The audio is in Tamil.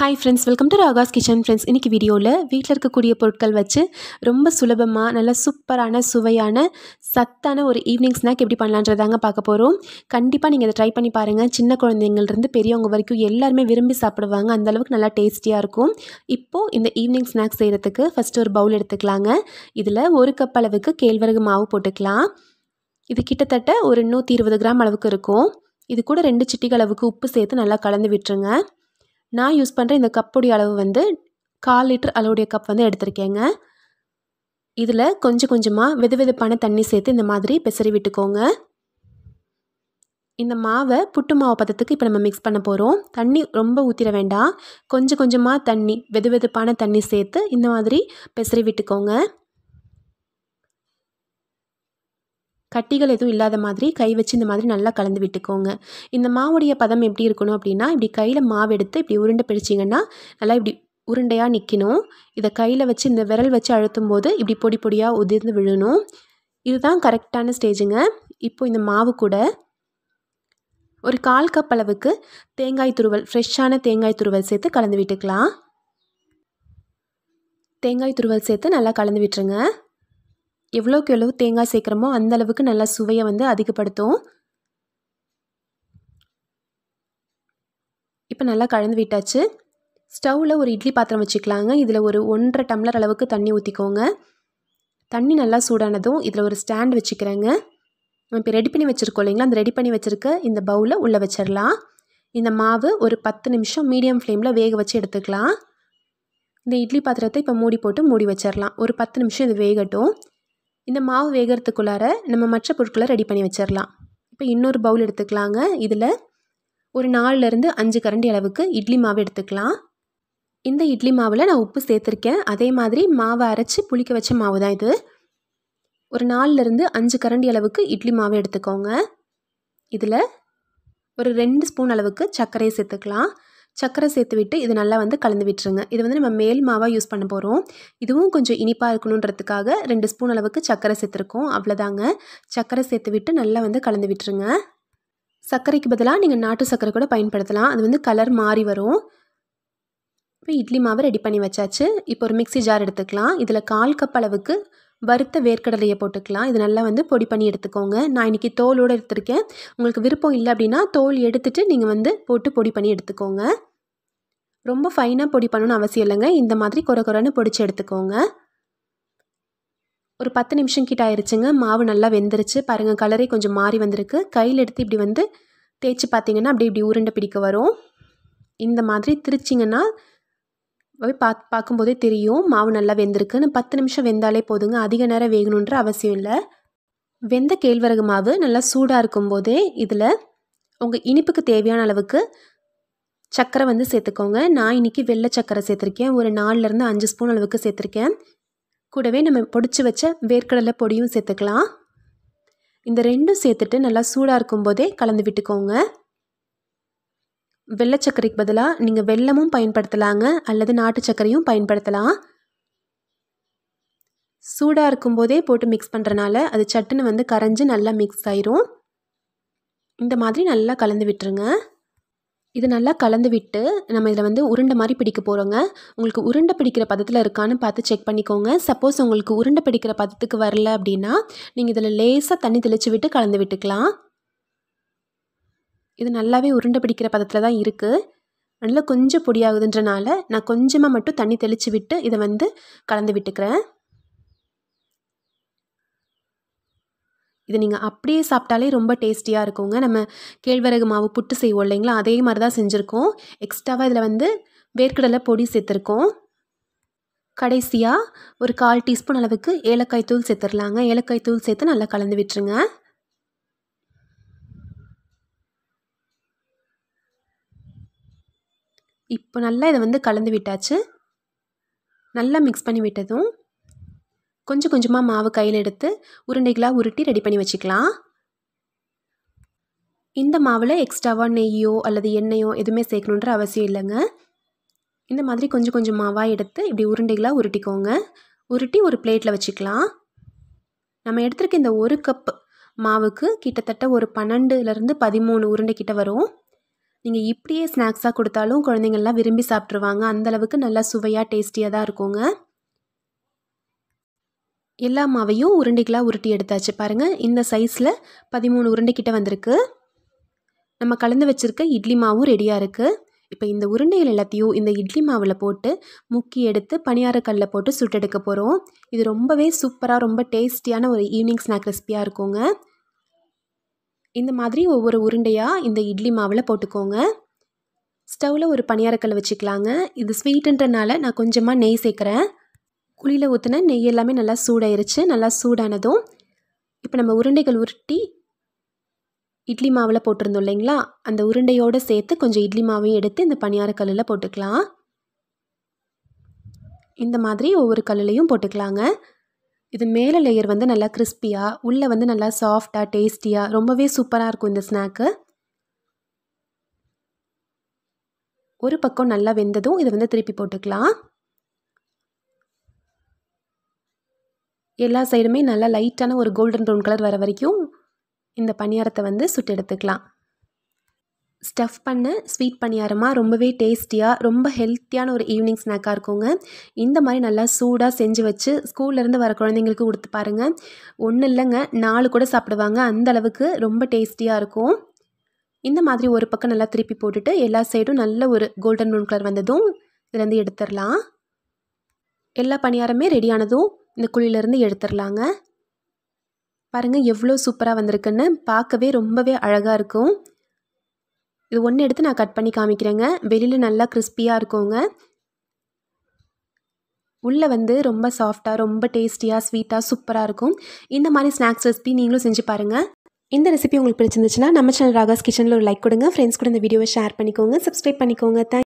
hi friends welcome to Raaga's kitchen friends இன்றைக்கி வீடியோவில் வீட்டில் இருக்கக்கூடிய பொருட்கள் வச்சு ரொம்ப சுலபமாக நல்ல சூப்பரான சுவையான சத்தான ஒரு ஈவினிங் ஸ்நாக் எப்படி பண்ணலான்றதாங்க பார்க்க போகிறோம் கண்டிப்பாக நீங்கள் இதை ட்ரை பண்ணி பாருங்கள் சின்ன குழந்தைங்கள்ருந்து பெரியவங்க வரைக்கும் எல்லாருமே விரும்பி சாப்பிடுவாங்க அந்தளவுக்கு நல்லா டேஸ்டியாக இருக்கும் இப்போது இந்த ஈவினிங் ஸ்நாக் செய்கிறதுக்கு ஃபஸ்ட்டு ஒரு பவுல் எடுத்துக்கலாங்க இதில் ஒரு கப் அளவுக்கு கேழ்வரகு மாவு போட்டுக்கலாம் இது கிட்டத்தட்ட ஒரு நூற்றி இருபது கிராம் அளவுக்கு இருக்கும் இது கூட ரெண்டு சிட்டிகளவுக்கு உப்பு சேர்த்து நல்லா கலந்து விட்டுருங்க நான் யூஸ் பண்ணுற இந்த கப்புடைய அளவு வந்து கால் லிட்டர் அளவுடைய கப் வந்து எடுத்திருக்கேங்க இதில் கொஞ்சம் கொஞ்சமாக வெது வெதுப்பான தண்ணி சேர்த்து இந்த மாதிரி பெசரி விட்டுக்கோங்க இந்த மாவை புட்டு மாவு பதத்துக்கு இப்போ நம்ம மிக்ஸ் பண்ண போகிறோம் தண்ணி ரொம்ப ஊற்றிட வேண்டாம் கொஞ்சம் கொஞ்சமாக தண்ணி வெது வெதுப்பான தண்ணி சேர்த்து இந்த மாதிரி பெசரி விட்டுக்கோங்க கட்டிகள் எதுவும் இல்லாத மாதிரி கை வச்சு இந்த மாதிரி நல்லா கலந்து விட்டுக்கோங்க இந்த மாவுடைய பதம் எப்படி இருக்கணும் அப்படின்னா இப்படி கையில் மாவு எடுத்து இப்படி உருண்டை பிடிச்சிங்கன்னா நல்லா இப்படி உருண்டையாக நிற்கணும் இதை கையில் வச்சு இந்த விரல் வச்சு அழுத்தும் போது இப்படி பொடி பொடியாக உதிர்ந்து விழணும் இதுதான் கரெக்டான ஸ்டேஜுங்க இப்போ இந்த மாவு கூட ஒரு கால் கப் அளவுக்கு தேங்காய் துருவல் ஃப்ரெஷ்ஷான தேங்காய் துருவல் சேர்த்து கலந்து விட்டுக்கலாம் தேங்காய் துருவல் சேர்த்து நல்லா கலந்து விட்டுருங்க எவ்வளோக்கு எவ்வளவு தேங்காய் சேர்க்குறமோ அந்தளவுக்கு நல்லா சுவையை வந்து அதிகப்படுத்தும் இப்போ நல்லா கலந்து விட்டாச்சு ஸ்டவ்வில் ஒரு இட்லி பாத்திரம் வச்சுக்கலாங்க இதில் ஒரு ஒன்றரை டம்ளர் அளவுக்கு தண்ணி ஊற்றிக்கோங்க தண்ணி நல்லா சூடானதும் இதில் ஒரு ஸ்டாண்ட் வச்சுக்கிறேங்க நம்ம இப்போ ரெடி பண்ணி வச்சுருக்கோம் இல்லைங்களா அந்த ரெடி பண்ணி வச்சுருக்க இந்த பவுலில் உள்ளே வச்சிடலாம் இந்த மாவு ஒரு பத்து நிமிஷம் மீடியம் ஃப்ளேமில் வேக வச்சு எடுத்துக்கலாம் இந்த இட்லி பாத்திரத்தை இப்போ மூடி போட்டு மூடி வச்சிடலாம் ஒரு பத்து நிமிஷம் இது வேகட்டும் இந்த மாவு வேகிறதுக்குள்ளார நம்ம மற்ற பொருட்களை ரெடி பண்ணி வச்சிடலாம் இப்போ இன்னொரு பவுல் எடுத்துக்கலாங்க இதில் ஒரு நாலுலேருந்து அஞ்சு கரண்டி அளவுக்கு இட்லி மாவு எடுத்துக்கலாம் இந்த இட்லி மாவில் நான் உப்பு சேர்த்துருக்கேன் அதே மாதிரி மாவை அரைச்சி புளிக்க வச்ச மாவு தான் இது ஒரு நாலுலேருந்து அஞ்சு கரண்டி அளவுக்கு இட்லி மாவு எடுத்துக்கோங்க இதில் ஒரு ரெண்டு ஸ்பூன் அளவுக்கு சர்க்கரையை சேர்த்துக்கலாம் சர்க்கரை சேர்த்து விட்டு இது நல்லா வந்து கலந்து விட்டுருங்க இது வந்து நம்ம மேல் மாவாக யூஸ் பண்ண போகிறோம் இதுவும் கொஞ்சம் இனிப்பாக இருக்கணுன்றதுக்காக ரெண்டு ஸ்பூன் அளவுக்கு சர்க்கரை சேர்த்துருக்கோம் அவ்வளோதாங்க சர்க்கரை சேர்த்து விட்டு நல்லா வந்து கலந்து விட்டுருங்க சர்க்கரைக்கு பதிலாக நீங்கள் நாட்டு சர்க்கரை கூட பயன்படுத்தலாம் அது வந்து கலர் மாறி வரும் இப்போ இட்லி மாவு ரெடி பண்ணி வச்சாச்சு இப்போ ஒரு மிக்சி ஜார் எடுத்துக்கலாம் இதில் கால் கப் அளவுக்கு வறுத்த வேர்க்கடலையை போட்டுக்கலாம் இது நல்லா வந்து பொடி பண்ணி எடுத்துக்கோங்க நான் இன்றைக்கி தோலோடு எடுத்திருக்கேன் உங்களுக்கு விருப்பம் இல்லை அப்படின்னா தோல் எடுத்துகிட்டு நீங்கள் வந்து போட்டு பொடி பண்ணி எடுத்துக்கோங்க ரொம்ப ஃபைனாக பொடி பண்ணணும்னு அவசியம் இல்லைங்க இந்த மாதிரி குறை குறைன்னு பொடிச்சு எடுத்துக்கோங்க ஒரு பத்து நிமிஷம் கிட்ட ஆயிடுச்சுங்க மாவு நல்லா வெந்துருச்சு பாருங்கள் கலரே கொஞ்சம் மாறி வந்திருக்கு கையில் எடுத்து இப்படி வந்து தேய்ச்சி பார்த்தீங்கன்னா அப்படி இப்படி உருண்டை பிடிக்க வரும் இந்த மாதிரி திரிச்சிங்கன்னா பா பார்க்கும்போதே தெரியும் மாவு நல்லா வெந்திருக்குன்னு பத்து நிமிஷம் வெந்தாலே போதுங்க அதிக நேரம் வேகணுன்ற அவசியம் இல்லை வெந்த கேழ்வரகு மாவு நல்லா சூடாக இருக்கும்போதே இதில் உங்கள் இனிப்புக்கு தேவையான அளவுக்கு சர்க்கரை வந்து சேர்த்துக்கோங்க நான் இன்றைக்கி வெள்ளை சர்க்கரை சேர்த்துருக்கேன் ஒரு நாலுலேருந்து அஞ்சு ஸ்பூன் அளவுக்கு சேர்த்துருக்கேன் கூடவே நம்ம பொடிச்சு வச்ச வேர்க்கடலை பொடியும் சேர்த்துக்கலாம் இந்த ரெண்டும் சேர்த்துட்டு நல்லா சூடாக இருக்கும்போதே கலந்து விட்டுக்கோங்க வெள்ளை சர்க்கரைக்கு பதிலாக நீங்கள் வெள்ளமும் பயன்படுத்தலாங்க அல்லது நாட்டு சர்க்கரையும் பயன்படுத்தலாம் சூடாக இருக்கும்போதே போட்டு மிக்ஸ் பண்ணுறனால அது சட்டுன்னு வந்து கரைஞ்சி நல்லா மிக்ஸ் ஆயிரும் இந்த மாதிரி நல்லா கலந்து விட்டுருங்க இது நல்லா கலந்து விட்டு நம்ம இதில் வந்து உருண்டை மாதிரி பிடிக்க போகிறோங்க உங்களுக்கு உருண்டை பிடிக்கிற பதத்தில் இருக்கான்னு பார்த்து செக் பண்ணிக்கோங்க சப்போஸ் உங்களுக்கு உருண்டை பிடிக்கிற பதத்துக்கு வரல அப்படின்னா நீங்கள் இதில் லேசாக தண்ணி தெளித்து விட்டு கலந்து விட்டுக்கலாம் இது நல்லாவே உருண்டை பிடிக்கிற பதத்தில் தான் இருக்குது நல்லா கொஞ்சம் பொடியாகுதுன்றனால நான் கொஞ்சமாக மட்டும் தண்ணி தெளித்து விட்டு இதை வந்து கலந்து விட்டுக்கிறேன் இது நீங்கள் அப்படியே சாப்பிட்டாலே ரொம்ப டேஸ்டியாக இருக்குங்க நம்ம கேழ்வரகு மாவு புட்டு செய்வோம் இல்லைங்களா அதே மாதிரி தான் செஞ்சுருக்கோம் எக்ஸ்ட்ராவாக இதில் வந்து வேர்க்கடலை பொடி சேர்த்துருக்கோம் கடைசியாக ஒரு கால் டீஸ்பூன் அளவுக்கு ஏலக்காய் தூள் சேர்த்துடலாங்க ஏலக்காய் தூள் சேர்த்து நல்லா கலந்து விட்டுருங்க இப்போ நல்லா இதை வந்து கலந்து விட்டாச்சு நல்லா மிக்ஸ் பண்ணி விட்டதும் கொஞ்சம் கொஞ்சமாக மாவு கையில் எடுத்து உருண்டைகளாக உருட்டி ரெடி பண்ணி வச்சுக்கலாம் இந்த மாவில் எக்ஸ்ட்ராவாக நெய்யோ அல்லது எண்ணெயோ எதுவுமே சேர்க்கணுன்ற அவசியம் இல்லைங்க இந்த மாதிரி கொஞ்சம் கொஞ்சம் மாவாக எடுத்து இப்படி உருண்டைகளாக உருட்டிக்கோங்க உருட்டி ஒரு பிளேட்டில் வச்சுக்கலாம் நம்ம எடுத்துருக்க இந்த ஒரு கப் மாவுக்கு கிட்டத்தட்ட ஒரு பன்னெண்டுலேருந்து பதிமூணு உருண்டை கிட்ட வரும் நீங்கள் இப்படியே ஸ்நாக்ஸாக கொடுத்தாலும் குழந்தைங்கள்லாம் விரும்பி சாப்பிட்ருவாங்க அந்தளவுக்கு நல்லா சுவையாக டேஸ்டியாக தான் இருக்குங்க எல்லா மாவையும் உருண்டைகளாக உருட்டி எடுத்தாச்சு பாருங்கள் இந்த சைஸில் பதிமூணு உருண்டைக்கிட்ட வந்திருக்கு நம்ம கலந்து வச்சுருக்க இட்லி மாவும் ரெடியாக இருக்குது இப்போ இந்த உருண்டைகள் எல்லாத்தையும் இந்த இட்லி மாவில் போட்டு முக்கி எடுத்து பணியாரக்கல்லில் போட்டு சுட்டெடுக்க போகிறோம் இது ரொம்பவே சூப்பராக ரொம்ப டேஸ்டியான ஒரு ஈவினிங் ஸ்நாக் ரெசிபியாக இருக்குங்க இந்த மாதிரி ஒவ்வொரு உருண்டையாக இந்த இட்லி மாவில் போட்டுக்கோங்க ஸ்டவ்வில் ஒரு பணியாரக்கல் வச்சுக்கலாங்க இது ஸ்வீட்டுன்றனால நான் கொஞ்சமாக நெய் சேர்க்குறேன் குழியில் ஊற்றின நெய் எல்லாமே நல்லா சூடாயிருச்சு நல்லா சூடானதும் இப்போ நம்ம உருண்டைகள் உருட்டி இட்லி மாவில் போட்டிருந்தோம் இல்லைங்களா அந்த உருண்டையோடு சேர்த்து கொஞ்சம் இட்லி மாவையும் எடுத்து இந்த பணியார கல்லில் போட்டுக்கலாம் இந்த மாதிரி ஒவ்வொரு கல்லுலையும் போட்டுக்கலாங்க இது மேலே லேயர் வந்து நல்லா கிறிஸ்பியாக உள்ளே வந்து நல்லா சாஃப்டாக டேஸ்டியாக ரொம்பவே சூப்பராக இருக்கும் இந்த ஸ்நாக்கு ஒரு பக்கம் நல்லா வெந்ததும் இதை வந்து திருப்பி போட்டுக்கலாம் எல்லா சைடுமே நல்லா லைட்டான ஒரு கோல்டன் ப்ரௌன் கலர் வர வரைக்கும் இந்த பணியாரத்தை வந்து சுட்டு எடுத்துக்கலாம் ஸ்டஃப் பண்ண ஸ்வீட் பணியாரமாக ரொம்பவே டேஸ்டியாக ரொம்ப ஹெல்த்தியான ஒரு ஈவினிங் ஸ்நாக்காக இருக்குங்க இந்த மாதிரி நல்லா சூடாக செஞ்சு வச்சு ஸ்கூல்லேருந்து வர குழந்தைங்களுக்கு கொடுத்து பாருங்கள் ஒன்றும் இல்லைங்க நாலு கூட சாப்பிடுவாங்க அந்த அளவுக்கு ரொம்ப டேஸ்டியாக இருக்கும் இந்த மாதிரி ஒரு பக்கம் நல்லா திருப்பி போட்டுட்டு எல்லா சைடும் நல்ல ஒரு கோல்டன் ப்ரௌன் கலர் வந்ததும் இதுலேருந்து எடுத்துடலாம் எல்லா பணியாரமே ரெடியானதும் இந்த குழியிலேருந்து எடுத்துடலாங்க பாருங்கள் எவ்வளோ சூப்பராக வந்திருக்குன்னு பார்க்கவே ரொம்பவே அழகாக இருக்கும் இது ஒன்று எடுத்து நான் கட் பண்ணி காமிக்கிறேங்க வெளியில் நல்லா கிறிஸ்பியாக இருக்குங்க உள்ளே வந்து ரொம்ப சாஃப்டாக ரொம்ப டேஸ்டியாக ஸ்வீட்டாக சூப்பராக இருக்கும் இந்த மாதிரி ஸ்நாக்ஸ் ரெசிபி நீங்களும் செஞ்சு பாருங்கள் இந்த ரெசிபி உங்களுக்கு பிடிச்சிருந்துச்சுன்னா நம்ம சேனல் ராகாஸ் கிச்சனில் ஒரு லைக் கொடுங்க ஃப்ரெண்ட்ஸ் கூட இந்த வீடியோவை ஷேர் பண்ணிக்கோங்க சப்ஸ்கிரைப் பண்ணிக்கோங்க தேங்க்